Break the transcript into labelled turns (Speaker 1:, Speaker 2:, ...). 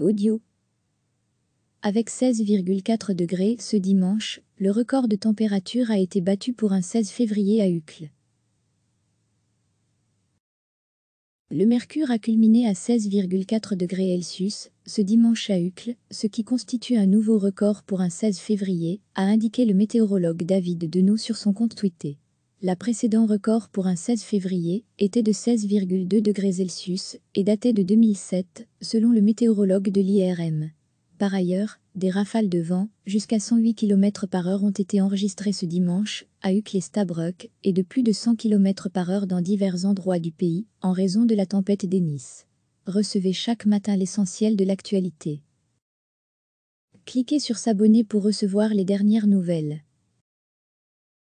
Speaker 1: Audio. Avec 16,4 degrés ce dimanche, le record de température a été battu pour un 16 février à Uccle. Le mercure a culminé à 16,4 degrés Celsius ce dimanche à Uccle, ce qui constitue un nouveau record pour un 16 février, a indiqué le météorologue David Denot sur son compte Twitter. La précédent record pour un 16 février était de 16,2 degrés Celsius et datait de 2007, selon le météorologue de l'IRM. Par ailleurs, des rafales de vent jusqu'à 108 km par heure ont été enregistrées ce dimanche à Uccle et et de plus de 100 km par heure dans divers endroits du pays en raison de la tempête d'Ennis. Recevez chaque matin l'essentiel de l'actualité. Cliquez sur s'abonner pour recevoir les dernières nouvelles.